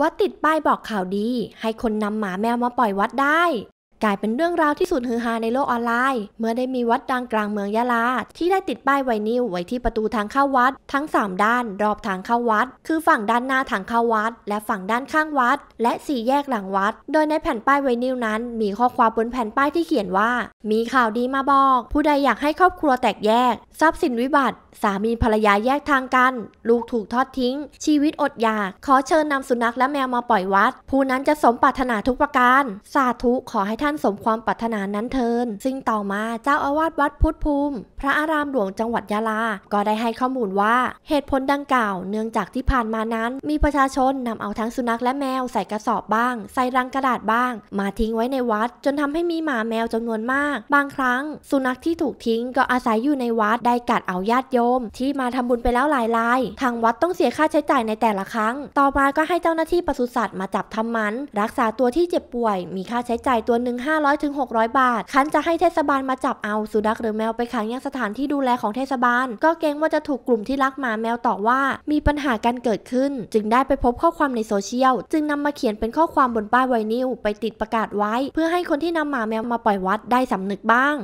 วัดติดป้ายบอกข่าวดีให้คนนำหมาแมวมาปล่อยวัดได้กลายเป็นเรื่องราวที่สุดฮือฮาในโลกออนไลน์ เมื่อได้มีวัดดังกลางเมืองยะลาที่ได้ติดป้ายไวนิลไว้ที่ประตูทางเข้าวัด ทั้ง 3 ด้านรอบทางเข้าวัด คือฝั่งด้านหน้าทางเข้าวัด และฝั่งด้านข้างวัด และสี่แยกหลังวัดโดยในแผ่นป้ายไวนิลนั้นมีข้อความบนแผ่นป้ายที่เขียนว่า มีข่าวดีมาบอก ผู้ใดอยากให้ครอบครัวแตกแยก ทรัพย์สินวิบัติสามีภรรยาแยกทางกัน ลูกถูกทอดทิ้ง ชีวิตอดอยากขอเชิญนำสุนัขและแมวมาปล่อยวัด ผู้นั้นจะสมปรารถนาทุกประการ สาธุขอให้ท่านานสมความปรารถนานั้นเทิน ซึ่งต่อมาเจ้าอาวาสวัดพุทธภูมิ พระอารามหลวงจังหวัดยะลา ก็ได้ให้ข้อมูลว่า เหตุผลดังกล่าว เนื่องจากที่ผ่านมานั้น มีประชาชนนำเอาทั้งสุนัขและแมวใส่กระสอบบ้าง ใส่รังกระดาษบ้าง มาทิ้งไว้ในวัด จนทำให้มีหมาแมวจำนวนมาก บางครั้ง สุนัขที่ถูกทิ้งก็อาศัยอยู่ในวัดได้กัดเอาญาติโยม ที่มาทำบุญไปแล้วหลายราย ทางวัดต้องเสียค่าใช้จ่ายในแต่ละครั้ง ต่อมา ก็ให้เจ้าหน้าที่ปศุสัตว์มาจับทำมัน รักษาตัวที่เจ็บป่วย มีค่าใช้จ่ายตัวหนึ่ง500ถึง600 บาท คันจะให้เทศบาลมาจับเอาสุนัขหรือแมวไปขังยังสถานที่ดูแลของเทศบาล ก็เกรงว่าจะถูกกลุ่มที่รักหมาแมวต่อว่า มีปัญหากันเกิดขึ้น จึงได้ไปพบข้อความในโซเชียล จึงนำมาเขียนเป็นข้อความบนป้ายไวนิลไปติดประกาศไว้ เพื่อให้คนที่นำหมาแมวมาปล่อยวัดได้สำนึกบ้าง